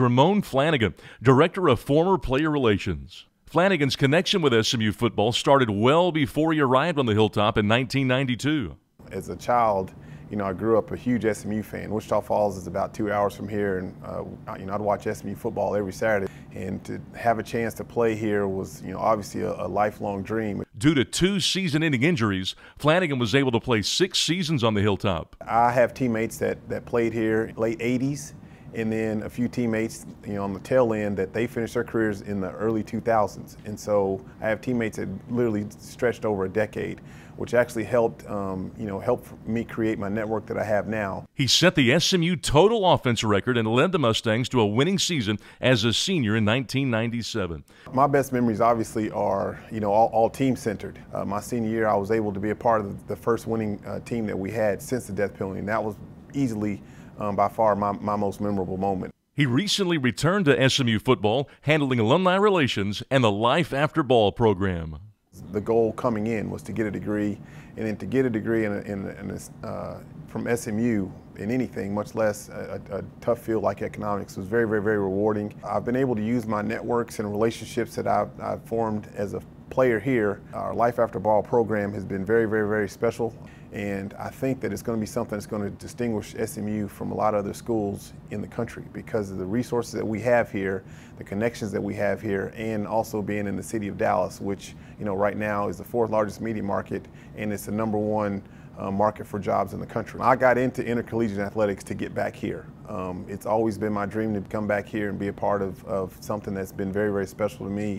Ramon Flanagan, Director of Former Player Relations. Flanagan's connection with SMU football started well before he arrived on the Hilltop in 1992. As a child, you know, I grew up a huge SMU fan. Wichita Falls is about two hours from here, and uh, you know, I'd watch SMU football every Saturday. And to have a chance to play here was, you know, obviously a, a lifelong dream. Due to two season-ending injuries, Flanagan was able to play six seasons on the Hilltop. I have teammates that that played here late 80s and then a few teammates you know, on the tail end that they finished their careers in the early 2000s. And so I have teammates that literally stretched over a decade, which actually helped, um, you know, helped me create my network that I have now. He set the SMU total offense record and led the Mustangs to a winning season as a senior in 1997. My best memories obviously are, you know, all, all team-centered. Uh, my senior year, I was able to be a part of the first winning uh, team that we had since the death penalty, and that was easily – um, by far my, my most memorable moment. He recently returned to SMU football, handling alumni relations and the Life After Ball program. The goal coming in was to get a degree, and then to get a degree in, in, in uh, from SMU in anything, much less a, a, tough field like economics, was very, very, very rewarding. I've been able to use my networks and relationships that I've, I've formed as a player here. Our Life After Ball program has been very, very, very special. And I think that it's going to be something that's going to distinguish SMU from a lot of other schools in the country because of the resources that we have here, the connections that we have here, and also being in the city of Dallas, which you know right now is the fourth largest media market and it's the number one uh, market for jobs in the country. I got into intercollegiate athletics to get back here. Um, it's always been my dream to come back here and be a part of, of something that's been very, very special to me.